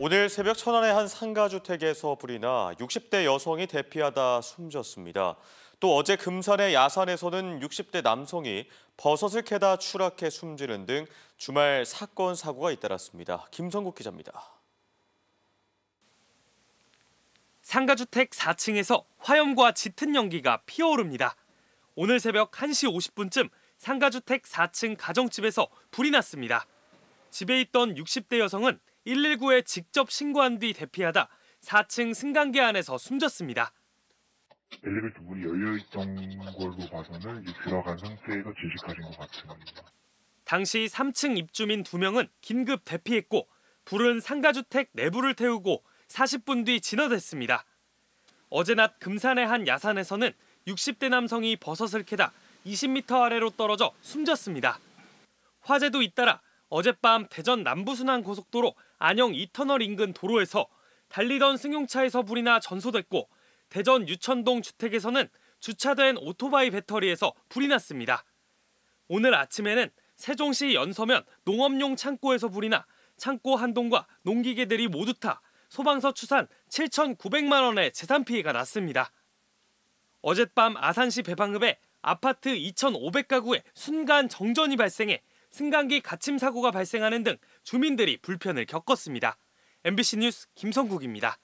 오늘 새벽 천안의 한 상가주택에서 불이 나 60대 여성이 대피하다 숨졌습니다. 또 어제 금산의 야산에서는 60대 남성이 버섯을 캐다 추락해 숨지는 등 주말 사건 사고가 잇따랐습니다. 김성국 기자입니다. 상가주택 4층에서 화염과 짙은 연기가 피어오릅니다. 오늘 새벽 1시 50분쯤 상가주택 4층 가정집에서 불이 났습니다. 집에 있던 60대 여성은 119에 직접 신고한 뒤 대피하다 4층 승강기 안에서 숨졌습니다. 엘리베이터 문이 열려있던 걸로 봐서는 들어간 상태에서 지식하신것 같습니다. 당시 3층 입주민 2명은 긴급 대피했고 불은 상가주택 내부를 태우고 40분 뒤 진화됐습니다. 어제 낮 금산의 한 야산에서는 60대 남성이 버섯을 캐다 20m 아래로 떨어져 숨졌습니다. 화재도 잇따라 어젯밤 대전 남부순환 고속도로 안영 2터널 인근 도로에서 달리던 승용차에서 불이 나 전소됐고 대전 유천동 주택에서는 주차된 오토바이 배터리에서 불이 났습니다. 오늘 아침에는 세종시 연서면 농업용 창고에서 불이 나 창고 한 동과 농기계들이 모두 타 소방서 추산 7,900만 원의 재산 피해가 났습니다. 어젯밤 아산시 배방읍에 아파트 2,500가구에 순간 정전이 발생해 승강기 가침 사고가 발생하는 등 주민들이 불편을 겪었습니다. MBC 뉴스 김성국입니다.